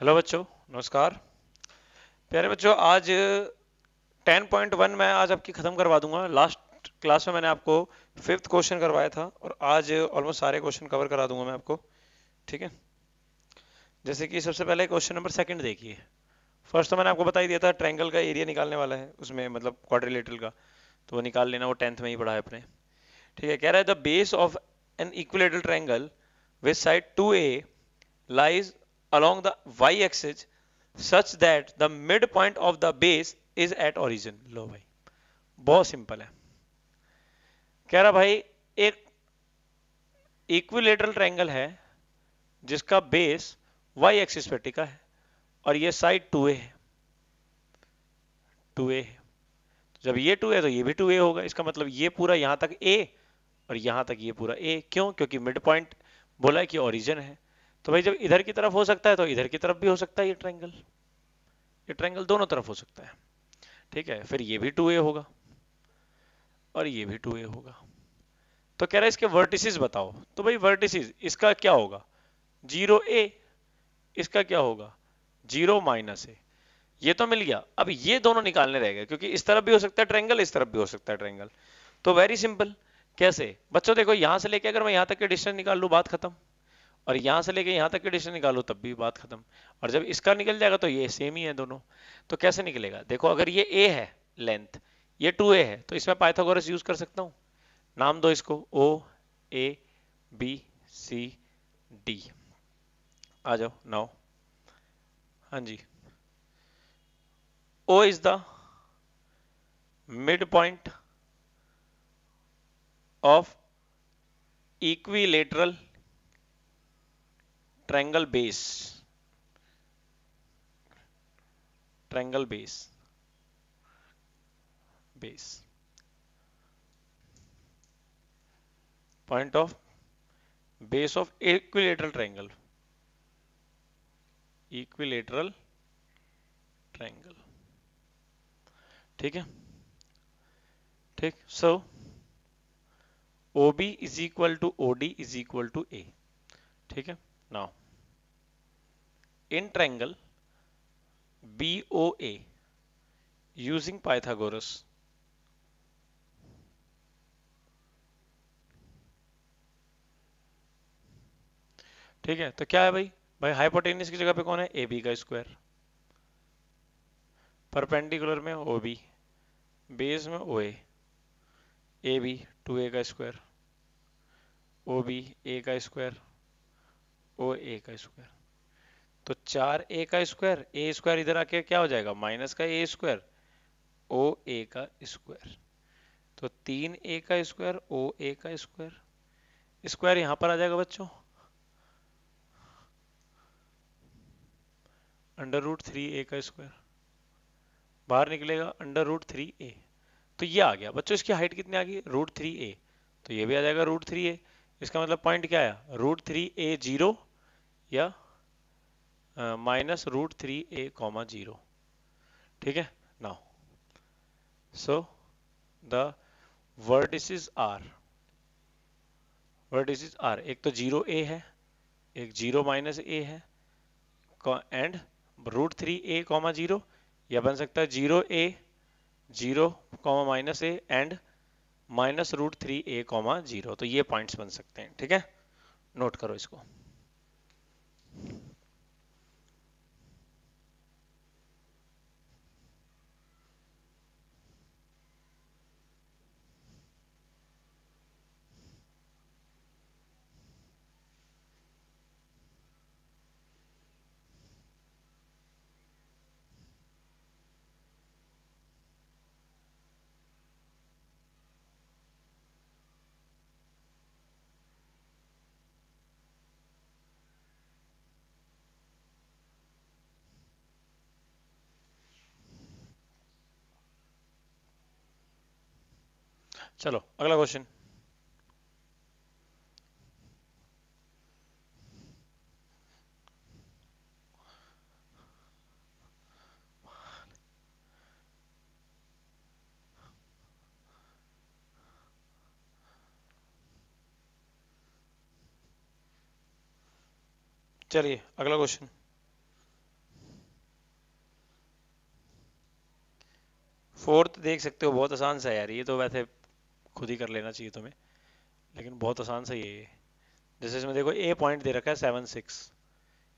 Hello बच्चों नमस्कार प्यारे बच्चों आज 10.1 मैं आज आपकी ख़त्म करवा दूंगा लास्ट क्लास में मैंने आपको फिफ्थ क्वेश्चन करवाया था और आज ऑलमोस्ट सारे क्वेश्चन कवर करा दूंगा मैं आपको ठीक है जैसे कि सबसे पहले क्वेश्चन नंबर सेकंड देखिए फर्स्ट तो मैंने आपको बता ही दिया था ट्रैंगल का एरिया निकालने वाला है उसमें मतलब क्वाड्रिलेटरल का तो वो निकाल लेना वो टेंथ में ही पढ़ा है अपने ठीक है कह रहा है the base of an equilateral triangle with side two a lies along the y-axis such that the midpoint of the base is at origin लो भाई बहुत सिंपल है कह रहा भाई एक इक्विलेटरल ट्रायंगल है जिसका बेस y एक्सिस पे टिका है और ये साइड 2a है 2a है जब ये 2a तो ये भी 2a होगा इसका मतलब ये पूरा यहां तक a और यहां तक ये पूरा a क्यों क्योंकि मिड पॉइंट बोला है कि ओरिजिन है तो भाई जब इधर की तरफ हो सकता है तो इधर की तरफ भी हो सकता है ये ट्रेंगल ये ट्रेंगल दोनों तरफ हो सकता है ठीक है फिर ये भी टू ए होगा और ये भी टू ए होगा तो कह रहा है इसके वर्टिसेस बताओ तो भाई वर्टिसेस इसका क्या होगा जीरो ए इसका क्या होगा जीरो माइनस ए ये तो मिल गया अब ये दोनों निकालने रह गए क्योंकि इस तरफ भी हो सकता है ट्रेंगल इस तरफ भी हो सकता है ट्रेंगल तो वेरी सिंपल कैसे बच्चों देखो यहां से लेके अगर मैं यहां तक के डिस्टेंस निकाल लू बात खत्म और यहाँ से लेके यहाँ तक की डिस्टेंस निकालो तब भी बात खत्म और जब इसका निकल जाएगा तो ये सेम ही है दोनों तो कैसे निकलेगा देखो अगर ये ए है लेंथ ये टू ए है तो इसमें पाइथागोरस यूज कर सकता हूँ नाम दो इसको ओ ए बी सी डी आ जाओ नाउ हाँ जी O is the mid point of equilateral triangle base triangle base base point of base of equilateral triangle equilateral triangle ठीक है ठीक so OB is equal to OD is equal to A ठीक है now in triangle BOA using Pythagoras ठीक है तो क्या है भाई भाई हाइपोटेनिस की जगह पे कौन है ए बी का स्क्वायर परपेंडिकुलर में ओ बी बेस में ओ ए बी टू ए का स्क्वायर ओ बी ए का स्क्वायर ओ ए का स्क्वायर तो चार ए का स्क्वायर ए स्क्वायर इधर आके क्या हो जाएगा माइनस का ए स्क्वायर ओ ए का स्क्वायर तो तीन ए का स्क्वायर ओ ए का स्क्वायर स्क्वायर यहां पर आ जाएगा बच्चों अंडर रूट थ्री ए का स्क्वायर बाहर निकलेगा अंडर रूट थ्री ए तो ये आ गया बच्चों इसकी हाइट कितनी आ गई रूट थ्री ए तो ये भी आ जाएगा रूट थ्री ए इसका मतलब पॉइंट क्या आया रूट थ्री ए जीरो या minus root three a comma zero ठीक है now so the vertices are vertices are एक तो जीरो ए है एक जीरो माइनस ए है and root three a comma zero या बन सकता है zero a zero comma minus a and minus root three a comma zero तो ये पॉइंट्स बन सकते हैं ठीक है नोट करो इसको चलो अगला क्वेश्चन चलिए अगला क्वेश्चन फोर्थ देख सकते हो बहुत आसान सा यार ये तो वैसे खुद ही कर लेना चाहिए तुम्हें लेकिन बहुत आसान सही है ये जैसे इसमें देखो ए पॉइंट दे रखा है सेवन सिक्स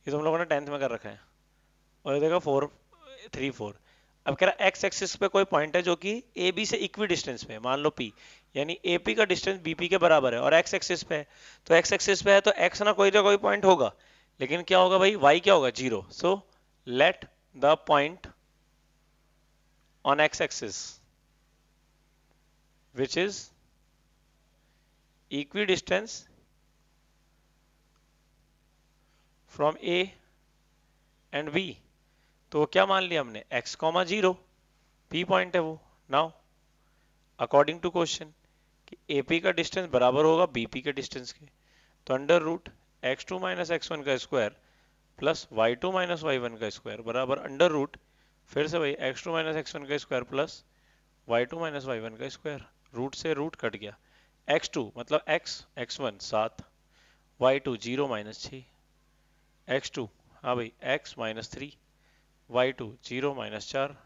ये तुम लोगों ने टेंथ में कर रखा है और ये देखो फोर थ्री फोर अब कह रहा है एक्स एक्सिस पे कोई पॉइंट है जो कि ए बी से इक्वी डिस्टेंस पे मान लो पी यानी ए पी का डिस्टेंस बी पी के बराबर है और एक्स एक्सिस पे है तो एक्स एक्सिस पे है तो एक्स ना कोई ना तो कोई पॉइंट होगा लेकिन क्या होगा भाई वाई क्या होगा zero so let the point on x axis which is equidistance from A and B. तो क्या मान लिया हमने x comma zero P point है वो नाउ अकॉर्डिंग टू क्वेश्चन कि AP का डिस्टेंस बराबर होगा BP के डिस्टेंस के तो under root x two minus x one का square plus y two minus Y one का स्क्वायर बराबर अंडर रूट फिर से भाई x two minus x one का square plus y two minus Y one का स्क्वायर रूट से root cut गया एक्स टू मतलब x x1 वन सात वाई टू जीरो माइनस छ एक्स टू हाँ भाई x minus three y two zero minus चार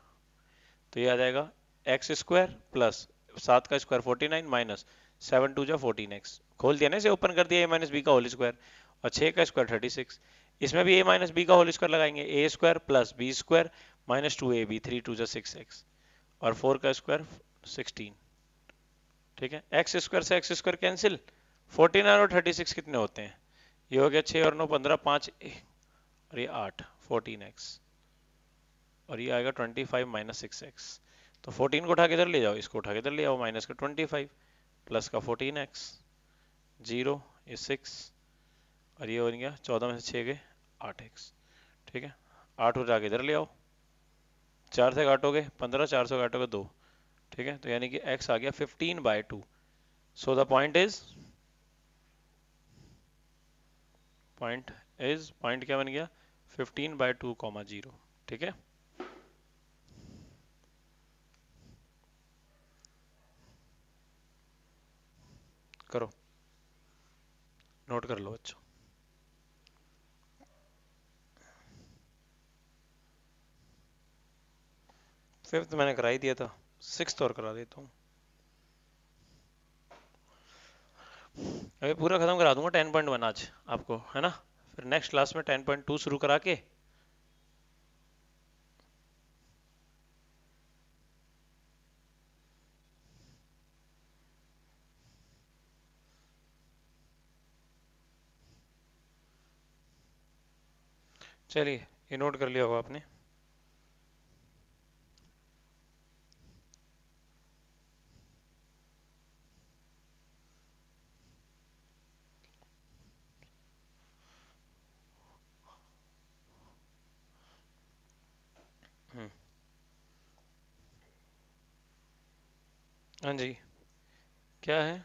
तो ये आ जाएगा एक्स स्क्वायर प्लस सात का square forty nine minus seven two जो फोर्टीन एक्स खोल दिया ना इसे ओपन कर दिया ए माइनस बी का होल स्क्वायर और छः का स्क्वायर थर्टी सिक्स इसमें भी ए माइनस बी का होल स्क्वायर लगाएंगे a square plus b square minus two a b three two जो सिक्स एक्स और फोर का स्क्वायर सिक्सटीन ठीक है एक्स स्क्वायर से एक्स स्क्वायर कैंसिल 49 और थर्टी सिक्स कितने होते हैं ये हो गया छ और नौ पंद्रह पाँच और ये आठ फोर्टीन एक्स और ये आएगा twenty five minus six x तो फोर्टीन को उठा के इधर ले जाओ इसको उठा के इधर ले जाओ माइनस का ट्वेंटी फाइव प्लस का फोर्टीन एक्स जीरो ये सिक्स और ये हो गया चौदह में से छः गए आठ एक्स ठीक है आठ उठा के इधर ले आओ चार से काटोगे पंद्रह चार सौ काटोगे दो ठीक है तो यानी कि x आ गया 15 by two so the point is point is point क्या बन गया 15 बाय टू कॉमा जीरो ठीक है करो नोट कर लो बच्चों फिफ्थ मैंने कराई दिया था सिक्स और करा देता हूँ अभी पूरा खत्म करा दूंगा टेन पॉइंट वन आज आपको है ना फिर नेक्स्ट क्लास में टेन पॉइंट टू शुरू करा के चलिए ये नोट कर लिया होगा आपने हाँ जी क्या है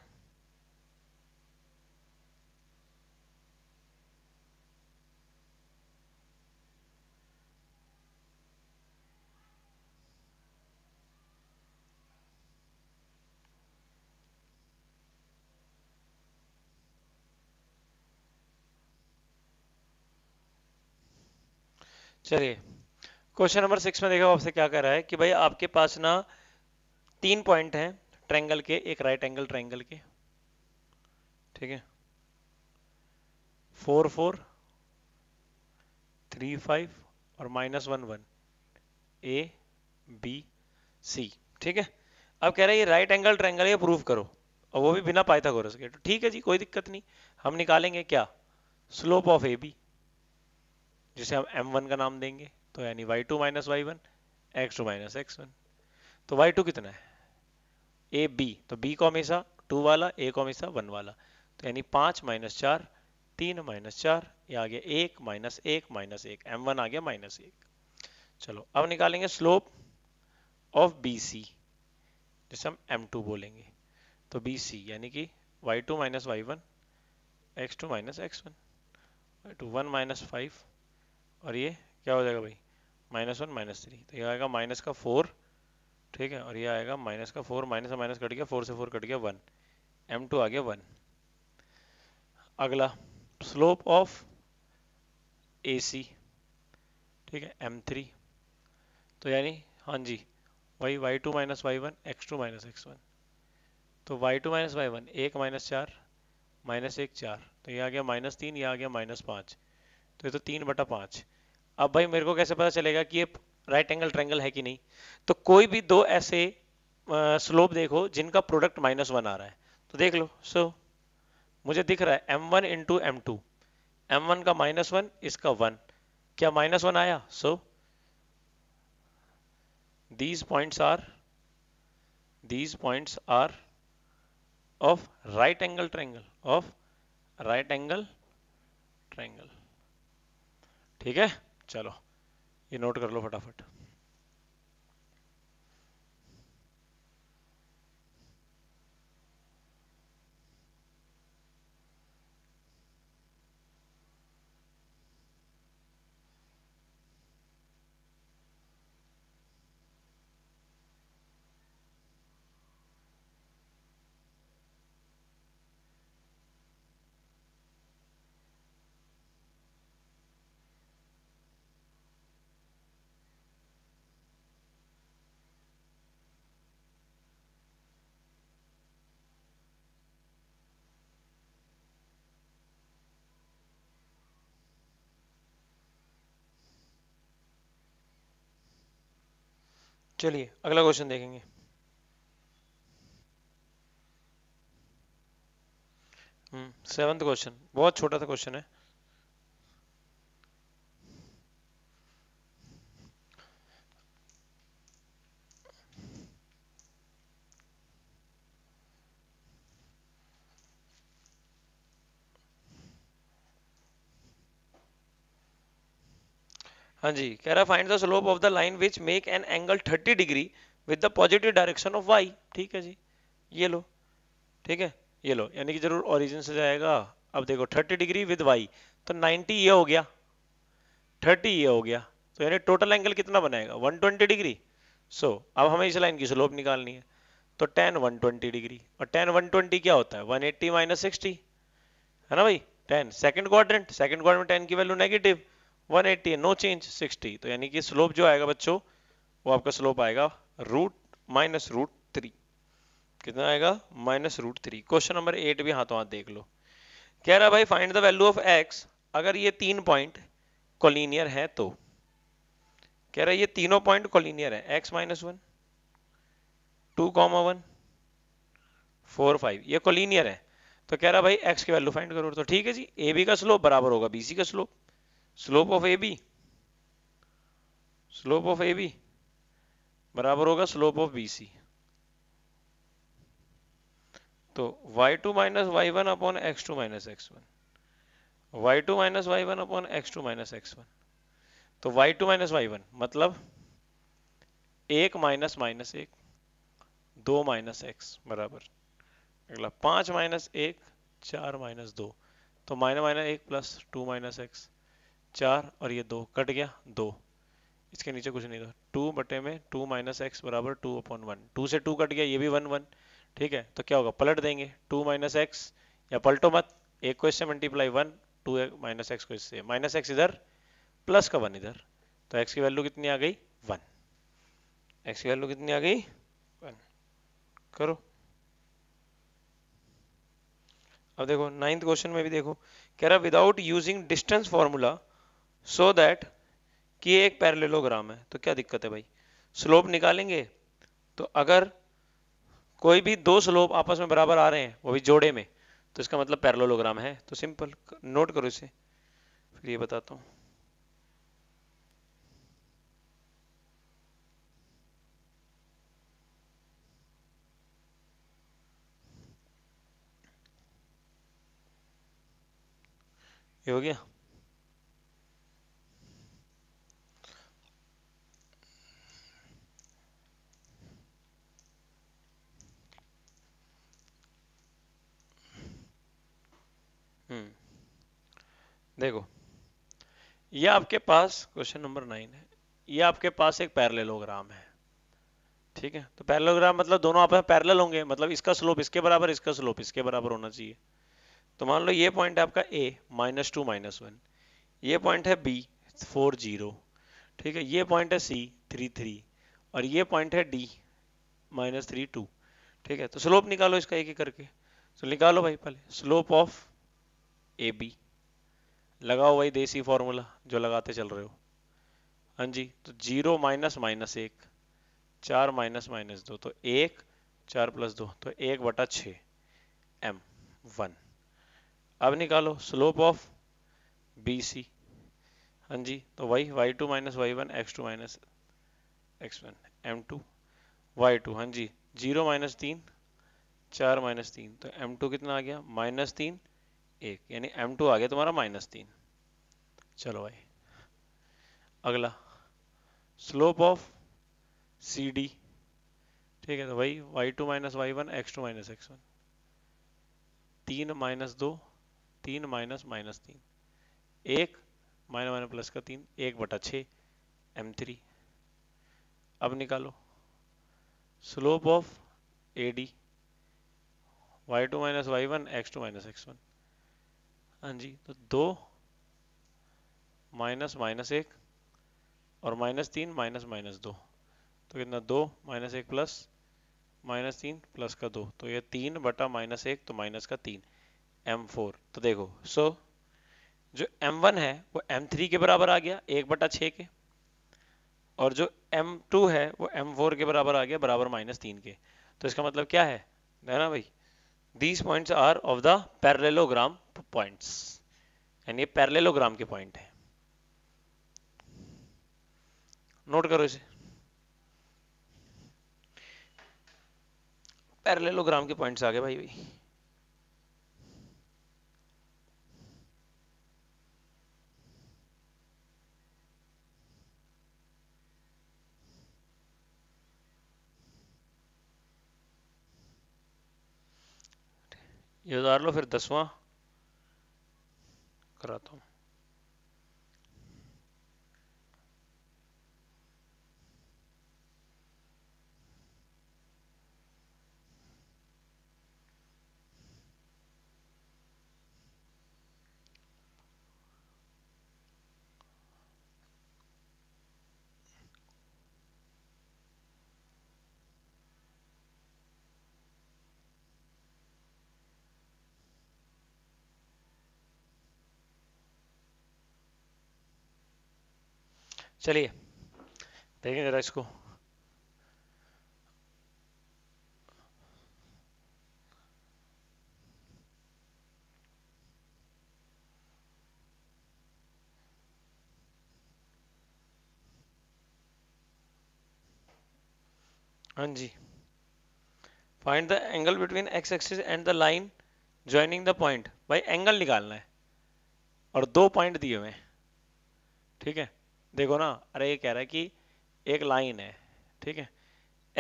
चलिए क्वेश्चन नंबर सिक्स में देखो आपसे क्या कर रहा है कि भाई आपके पास ना तीन पॉइंट हैं ट्रैंगल के एक राइट एंगल ट्रैंगल के ठीक है फोर फोर थ्री फाइव और minus one one A B C ठीक है अब कह रहे हैं ये राइट एंगल ट्रैंगल ये प्रूव करो और वो भी बिना पाइथागोरस के तो ठीक है जी कोई दिक्कत नहीं हम निकालेंगे क्या स्लोप ऑफ ए बी जिसे हम एम वन का नाम देंगे तो यानी y two minus Y one x two minus x one तो वाई टू कितना है ए बी तो बी को हमेशा टू वाला ए को हमेशा वन वाला तो यानी पांच माइनस चार तीन माइनस चार ये आ गया एक माइनस एक माइनस एक एम वन आ गया माइनस एक चलो अब निकालेंगे स्लोप ऑफ बी सी जिसे हम एम टू बोलेंगे तो बी सी यानी कि y two minus Y one x two minus x one two one minus five और ये क्या हो जाएगा भाई माइनस वन माइनस थ्री तो ये आएगा माइनस का फोर ठीक है और ये आएगा माइनस का फोर माइनस का माइनस कट गया फोर से फोर कट गया वन एम टू आ गया वन अगला स्लोप ऑफ ए सी ठीक है एम थ्री तो यानी हाँ जी वही y two minus Y one x two minus x one तो y two minus Y one एक माइनस चार माइनस एक चार तो ये आ गया माइनस तीन ये आ गया माइनस पाँच तो ये तो तीन बटा पाँच अब भाई मेरे को कैसे पता चलेगा कि ये राइट एंगल ट्रेंगल है कि नहीं तो कोई भी दो ऐसे स्लोप देखो जिनका प्रोडक्ट माइनस वन आ रहा है तो देख लो सो so, मुझे दिख रहा है m one into m two m one का माइनस वन इसका वन क्या माइनस वन आया so these points are these points are of right angle triangle of right angle triangle ठीक है चलो ये नोट कर लो फटाफट चलिए अगला क्वेश्चन देखेंगे सेवंथ हम्म, क्वेश्चन बहुत छोटा सा क्वेश्चन है हाँ जी कह रहा find the slope of the line which make an angle 30 degree with the positive direction of y ठीक है जी ये लो ठीक है ये लो यानी कि जरूर ओरिजिन से जाएगा अब देखो 30 डिग्री विद वाई तो 90 ये हो गया 30 ये हो गया तो यानी टोटल एंगल कितना बनाएगा 120 डिग्री सो so, अब हमें इस लाइन की स्लोप निकालनी है तो टेन 120 डिग्री और टेन 120 क्या होता है वन एट्टी माइनस सिक्सटी है ना भाई tan second quadrant second quadrant में टेन की value negative eighty no change sixty तो यानी कि स्लोप जो आएगा बच्चों वो आपका स्लोप आएगा रूट माइनस रूट थ्री कितना आएगा minus root three question number eight भी हाथों हाथ देख लो कह रहा भाई find the value of x अगर ये तीन पॉइंट कोलिनियर है तो कह रहा है ये तीनों पॉइंट कोलिनियर है x minus one two comma one four five ये कोलिनियर है तो कह रहा भाई एक्स की वैल्यू फाइंड करो तो ठीक है जी ए बी का स्लोप बराबर होगा बी सी का slope slope of A B slope of A B बराबर होगा स्लोप ऑफ बी सी तो y2 two minus Y one upon x two minus x one y two minus Y one upon x two minus x one तो y2 two minus Y one मतलब एक minus minus एक दो minus x बराबर अगला पांच minus एक चार माइनस दो तो माइनस माइनस एक प्लस टू माइनस एक्स चार और ये दो कट गया दो इसके नीचे कुछ नहीं था टू बटे में टू माइनस एक्स बराबर टू अपॉन वन टू से टू कट गया ये भी वन वन ठीक है तो क्या होगा पलट देंगे टू माइनस एक्स या पलटो मत एक को इससे multiply one two minus x को इससे माइनस एक्स इधर प्लस का वन इधर तो एक्स की वैल्यू कितनी आ गई वन एक्स की वैल्यू कितनी आ गई वन करो अब देखो नाइन्थ क्वेश्चन में भी देखो कह रहा without using distance formula so that कि एक पैरेललोग्राम है तो क्या दिक्कत है भाई स्लोप निकालेंगे तो अगर कोई भी दो स्लोप आपस में बराबर आ रहे हैं वो भी जोड़े में तो इसका मतलब पैरेललोग्राम है तो सिंपल नोट करो इसे फिर ये बताता हूं ये हो गया हम्म। देखो ये आपके पास क्वेश्चन नंबर नाइन है ये आपके पास एक पैरलेलोग्राम है ठीक है तो पैरलोग्राम मतलब दोनों आपस में पैरेलल होंगे मतलब इसका स्लोप इसके बराबर इसका स्लोप इसके बराबर होना चाहिए तो मान लो ये पॉइंट है आपका A minus two minus one ये पॉइंट है बी फोर जीरो ठीक है ये पॉइंट है सी थ्री थ्री और ये पॉइंट है डी माइनस थ्री टू ठीक है तो स्लोप निकालो इसका एक ही करके तो निकालो भाई पहले स्लोप ऑफ ए बी लगाओ वही देसी फॉर्मूला जो लगाते चल रहे हो हाँ जी तो जीरो माइनस माइनस एक चार माइनस माइनस दो तो एक चार प्लस दो तो एक बटा छ एम वन अब निकालो स्लोप ऑफ बी सी हाँ जी तो वही y two minus Y one x two minus x one M two y two हाँ जी जीरो माइनस तीन चार माइनस तीन तो एम टू कितना आ गया माइनस तीन एक यानी एम टू आ गया तुम्हारा माइनस तीन चलो भाई अगला स्लोप ऑफ सी डी ठीक है तो भाई y two minus Y one x two minus x one तीन माइनस दो तीन माइनस माइनस तीन एक माइनस माइनस प्लस का तीन एक बटा छ एम थ्री अब निकालो slope of A D y two minus Y one x two minus x one हाँ जी तो दो माइनस माइनस एक और माइनस तीन माइनस माइनस दो तो कितना दो माइनस एक प्लस माइनस तीन प्लस का दो तो ये तीन बटा माइनस एक तो माइनस का तीन एम फोर तो देखो सो so, जो एम वन है वो एम थ्री के बराबर आ गया एक बटा छः के और जो एम टू है वो एम फोर के बराबर आ गया बराबर माइनस तीन के तो इसका मतलब क्या है ना भाई these points are of the parallelogram points and ये parallelogram के point है नोट करो इसे पैरेललोग्राम के पॉइंट्स आ गए भाई भाई ये उतार लो फिर दसवां कराता हूँ चलिए देखें जरा इसको हाँ जी find the angle between X axis and the line joining the point भाई एंगल निकालना है और दो पॉइंट दिए हुए हैं ठीक है देखो ना अरे ये कह रहा है कि एक लाइन है ठीक है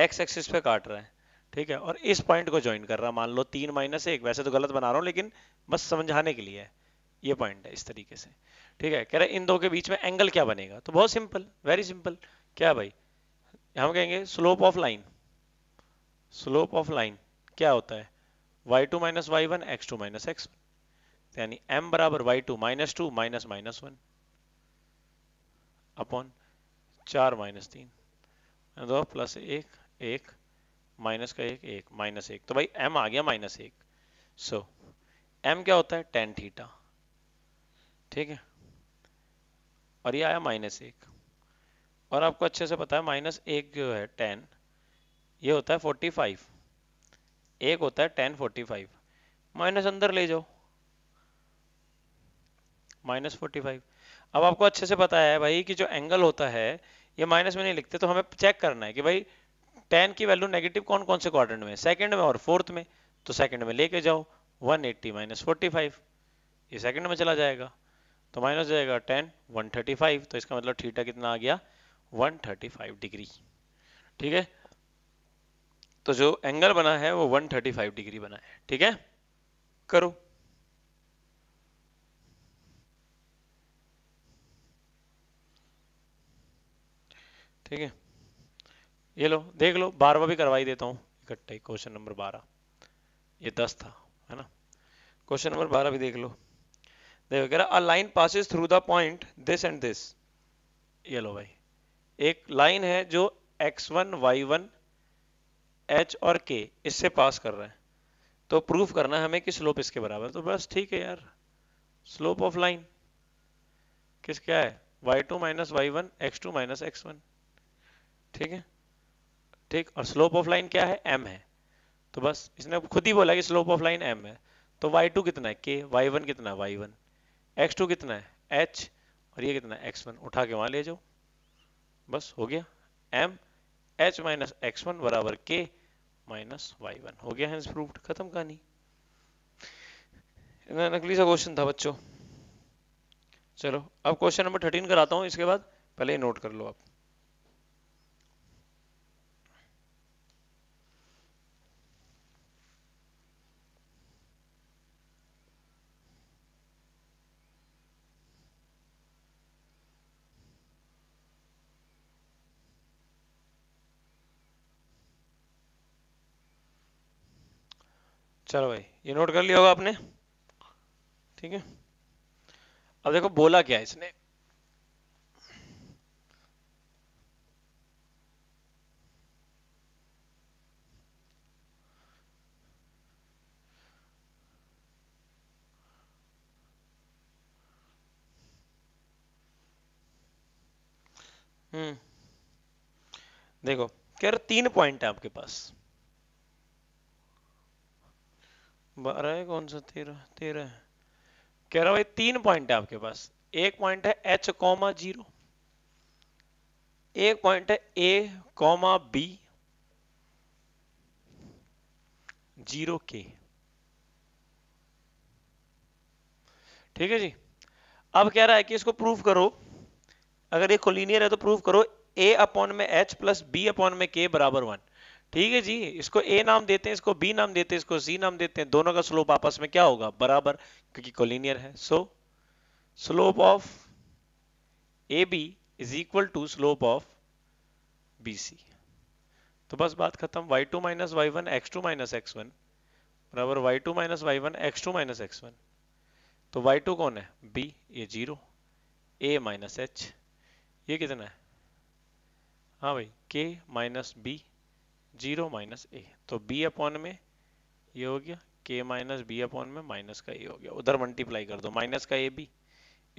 एक्स एक्सिस पे काट रहा है ठीक है और इस पॉइंट को ज्वाइन कर रहा है मान लो तीन माइनस एक वैसे तो गलत बना रहा हूँ लेकिन बस समझाने के लिए ये पॉइंट है इस तरीके से ठीक है कह रहे इन दो के बीच में एंगल क्या बनेगा तो बहुत सिंपल वेरी सिंपल क्या भाई हम कहेंगे slope of line slope of line क्या होता है Y two minus Y one x two minus X one M बराबर Y two minus two minus minus one upon चार माइनस तीन दो प्लस एक एक माइनस का एक एक माइनस एक तो भाई एम आ गया माइनस एक सो so, एम क्या होता है टेन थीटा ठीक है और ये आया माइनस एक और आपको अच्छे से पता है माइनस एक जो है टेन ये होता है फोर्टी फाइव एक होता है टेन फोर्टी फाइव माइनस अंदर ले जाओ माइनस फोर्टी फाइव अब आपको अच्छे से पता है भाई कि जो एंगल होता है ये माइनस में नहीं लिखते तो हमें चेक करना है कि भाई टेन की वैल्यू नेगेटिव कौन कौन से क्वाड्रेंट में सेकंड में और फोर्थ में तो सेकंड में लेके जाओ one eighty minus forty five ये सेकंड में चला जाएगा तो माइनस जाएगा टेन वन थर्टी फाइव तो इसका मतलब थीटा कितना आ गया वन थर्टी फाइव डिग्री ठीक है तो जो एंगल बना है वो वन थर्टी फाइव डिग्री बना है ठीक है करो ठीक है ये लो देख लो बारवा भी करवाई देता हूँ इकट्ठा क्वेश्चन नंबर बारह ये दस था है ना क्वेश्चन नंबर बारह भी देख लो देखो कह रहा a line passes through the point this and this ये लो भाई एक लाइन है जो X one Y one H और के इससे पास कर रहा है तो प्रूफ करना है हमें कि स्लोप इसके बराबर तो बस ठीक है यार स्लोप ऑफ लाइन किस क्या है y2 two minus Y one x two minus x one ठीक है ठीक और स्लोप ऑफ लाइन क्या है एम है तो बस इसने खुद ही बोला कि स्लोप ऑफ लाइन एम है तो वाई टू कितना है के वाई वन कितना है वाई वन एक्स टू कितना है एच और ये कितना है एक्स वन उठा के वहां ले जाओ बस हो गया M H minus x one बराबर के माइनस वाई वन हो गया हैंस प्रूव्ड खत्म कहानी नकली सा क्वेश्चन था बच्चों चलो अब क्वेश्चन नंबर थर्टीन कराता हूँ इसके बाद पहले नोट कर लो आप चलो भाई ये नोट कर लिया होगा आपने ठीक है अब देखो बोला क्या इसने हम्म देखो कह रहे तीन पॉइंट है आपके पास बारह है कौन सा तेरह तेरह है कह रहा भाई तीन पॉइंट है आपके पास एक पॉइंट है एच कॉमा जीरो एक पॉइंट है ए कॉमा बी जीरो के ठीक है जी अब कह रहा है कि इसको प्रूफ करो अगर ये कोलिनियर है तो प्रूफ करो ए अपॉन में एच प्लस बी अपॉन में के बराबर वन ठीक है जी इसको ए नाम देते हैं इसको बी नाम देते हैं इसको सी नाम देते हैं दोनों का स्लोप आपस में क्या होगा बराबर क्योंकि कोलिनियर है so slope of A B is equal to slope of B C तो बस बात खत्म y2 two minus Y one x two minus x one बराबर Y two minus Y one x two minus x one तो y2 कौन है b ये zero a minus H ये कितना है हाँ भाई k minus B zero minus A तो बी अपॉन में ये हो गया के माइनस बी अपॉन में माइनस का ए हो गया उधर मल्टीप्लाई कर दो माइनस का ए बी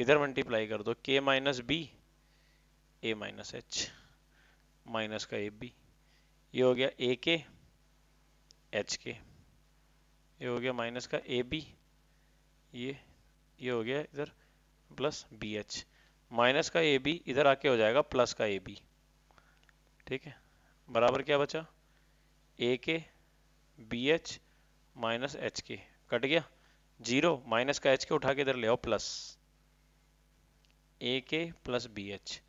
इधर मल्टीप्लाई कर दो K minus B A minus H minus का ए बी ये हो गया ए के एच के ये हो गया माइनस का ए बी ये ये हो गया इधर प्लस बी एच माइनस का ए बी इधर आके हो जाएगा प्लस का ए बी ठीक है बराबर क्या बचा A K B H minus H K cut गया जीरो माइनस का एच के उठा के इधर ले आओ प्लस ए के प्लस बी एच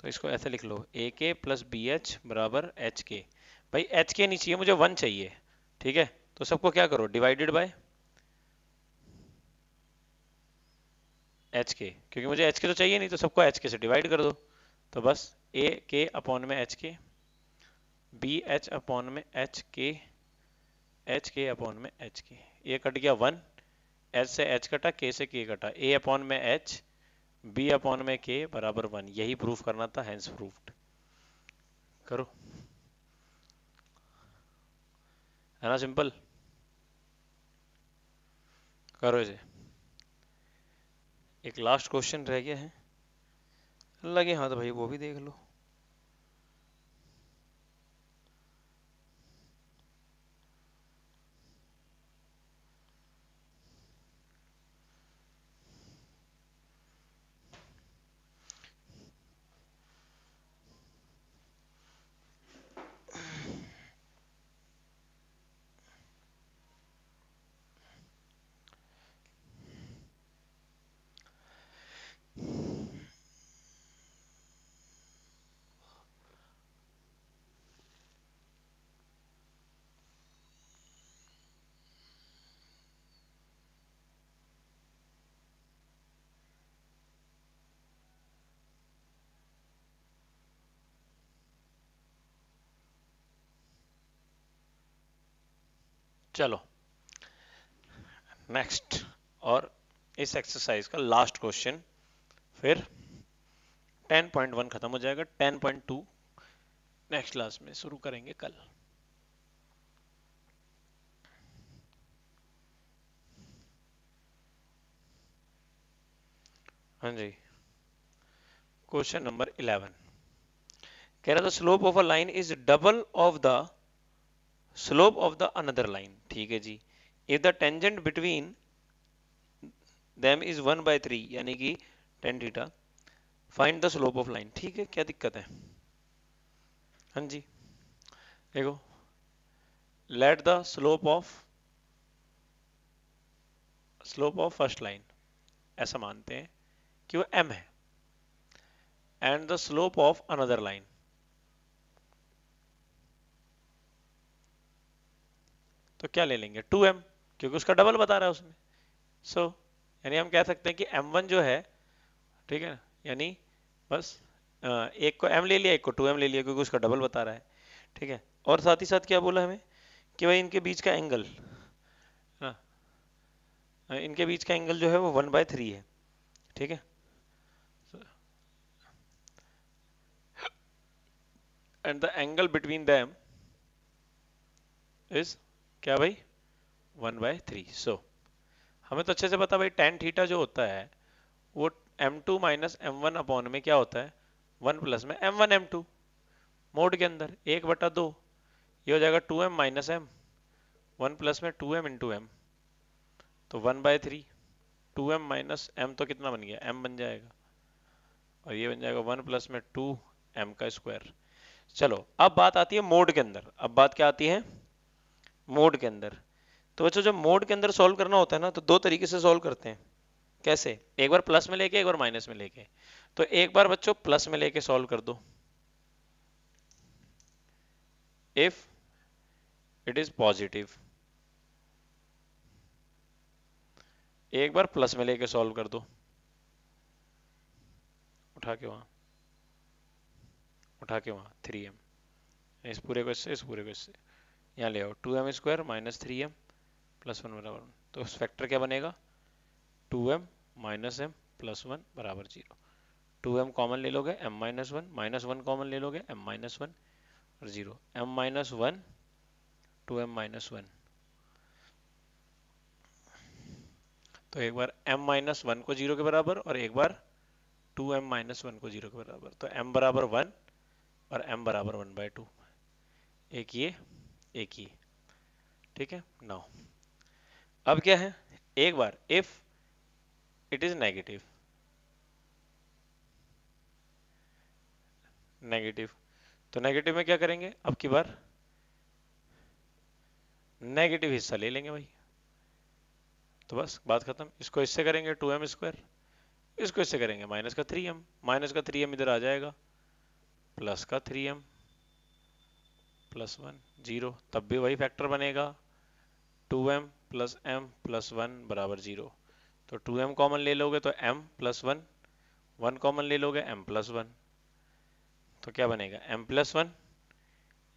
तो इसको ऐसे लिख लो A K plus B H बराबर एच के भाई एच के नहीं चाहिए मुझे वन चाहिए ठीक है तो सबको क्या करो डिवाइडेड बाय एच के क्योंकि मुझे एच के तो चाहिए नहीं तो सबको एच के से डिवाइड कर दो तो बस ए के अपॉन में H K B H upon में H K H K upon में एच के ये कट गया वन एच से एच कटा के से के कटा ए अपॉन में एच बी अपॉन में के बराबर वन यही प्रूफ करना था हैंस प्रूफ्ड करो है ना सिंपल करो इसे एक लास्ट क्वेश्चन रह गया है लगे हाँ तो भाई वो भी देख लो चलो नेक्स्ट और इस एक्सरसाइज का लास्ट क्वेश्चन फिर 10.1 खत्म हो जाएगा 10.2 नेक्स्ट क्लास में शुरू करेंगे कल हाँ जी क्वेश्चन नंबर 11 कह रहा था slope of a line is double of the slope of the another line ठीक है जी if the tangent between them is one by three यानी कि tan theta find the slope of line ठीक है क्या दिक्कत है हाँ जी देखो let the slope of slope of first line ऐसा मानते हैं कि वो m है and the slope of another line तो क्या ले लेंगे 2m क्योंकि उसका डबल बता रहा है उसमें सो so, यानी हम कह सकते हैं कि m1 जो है ठीक है यानी बस एक को m ले लिया एक को 2m ले लिया क्योंकि उसका डबल बता रहा है ठीक है और साथ ही साथ क्या बोला हमें कि भाई इनके बीच का एंगल इनके बीच का एंगल जो है वो वन बाय थ्री है ठीक है and the angle between them is क्या भाई वन बाय थ्री सो हमें तो अच्छे से पता भाई टेन थीटा जो होता है वो M two minus M one upon में क्या होता है वन प्लस में M one M two mod के अंदर एक बटा दो ये हो जाएगा two M minus M one plus में टू एम इंटू एम तो one by three two M minus M तो कितना बन गया एम बन जाएगा और ये बन जाएगा वन प्लस में टू एम का स्क्वायर चलो अब बात आती है मोड के अंदर अब बात क्या आती है मोड के अंदर तो बच्चों जब मोड के अंदर सॉल्व करना होता है ना तो दो तरीके से सॉल्व करते हैं कैसे एक बार प्लस में लेके एक बार माइनस में लेके तो एक बार बच्चों प्लस में लेके सॉल्व कर दो इफ इट इज पॉजिटिव एक बार प्लस में लेके सॉल्व कर दो उठा के वहां उठा के वहां थ्री एम इस पूरे को इससे इस पूरे को इससे यहाँ ले आओ two M square minus three M plus one बराबर वन तो उस फैक्टर क्या बनेगा two M minus M plus one बराबर जीरो टू एम कॉमन ले लोगे M minus one minus one common ले लोगे एम माइनस वन और zero M minus one two M minus one तो एक बार m माइनस वन को जीरो के बराबर और एक बार 2m माइनस वन को जीरो के बराबर तो m बराबर वन और m बराबर वन बाई टू एक ये एक ही ठीक है नौ अब क्या है एक बार if it is negative negative तो नेगेटिव में क्या करेंगे अब की बार नेगेटिव हिस्सा ले लेंगे भाई तो बस बात खत्म इसको इससे करेंगे टू एम स्क्वायर इसको इससे करेंगे माइनस का थ्री एम माइनस का थ्री एम इधर आ जाएगा प्लस का three M plus one zero तब भी वही फैक्टर बनेगा two M plus M plus one बराबर जीरो तो टू एम कॉमन ले लोगे तो M plus one one common ले लोगे एम प्लस वन तो क्या बनेगा एम प्लस वन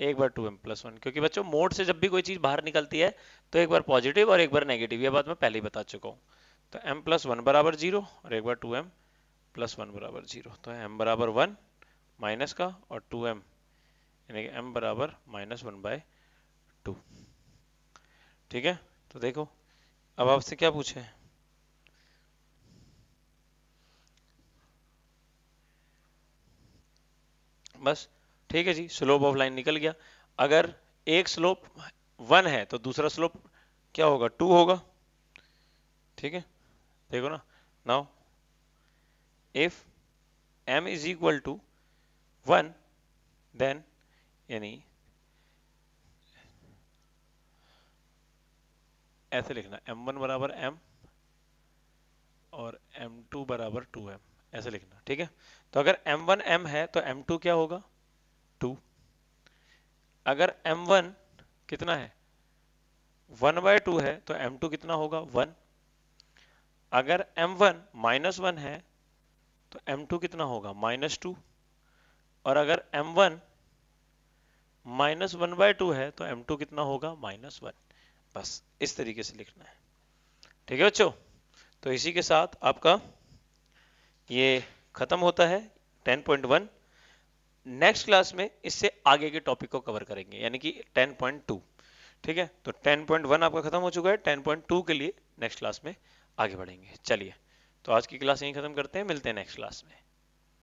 एक बार टू एम प्लस वन क्योंकि बच्चों मोड से जब भी कोई चीज़ बाहर निकलती है तो एक बार पॉजिटिव और एक बार नेगेटिव यह बात मैं पहले ही बता चुका हूँ तो एम प्लस वन बराबर जीरो और एक बार टू एम प्लस वन बराबर जीरो तो एम बराबर वन माइनस का और टू एम यानी कि m बराबर माइनस वन बाय टू ठीक है तो देखो अब आपसे क्या पूछे बस ठीक है जी स्लोप ऑफ लाइन निकल गया अगर एक स्लोप वन है तो दूसरा स्लोप क्या होगा टू होगा ठीक है देखो ना now if m is equal to one then यानी ऐसे लिखना एम वन बराबर एम और एम टू बराबर टू एम ऐसे लिखना ठीक है तो अगर एम वन एम है तो एम टू क्या होगा टू अगर एम वन कितना है वन बाय टू है तो एम टू कितना होगा वन अगर एम वन माइनस वन है तो एम टू कितना होगा माइनस टू और अगर M one minus one by two है तो एम टू कितना होगा माइनस वन बस इस तरीके से लिखना है ठीक है बच्चों तो इसी के साथ आपका ये खत्म होता है 10.1 नेक्स्ट क्लास में इससे आगे के टॉपिक को कवर करेंगे यानी कि 10.2 ठीक है तो 10.1 आपका खत्म हो चुका है 10.2 के लिए नेक्स्ट क्लास में आगे बढ़ेंगे चलिए तो आज की क्लास यहीं खत्म करते हैं मिलते हैं नेक्स्ट क्लास में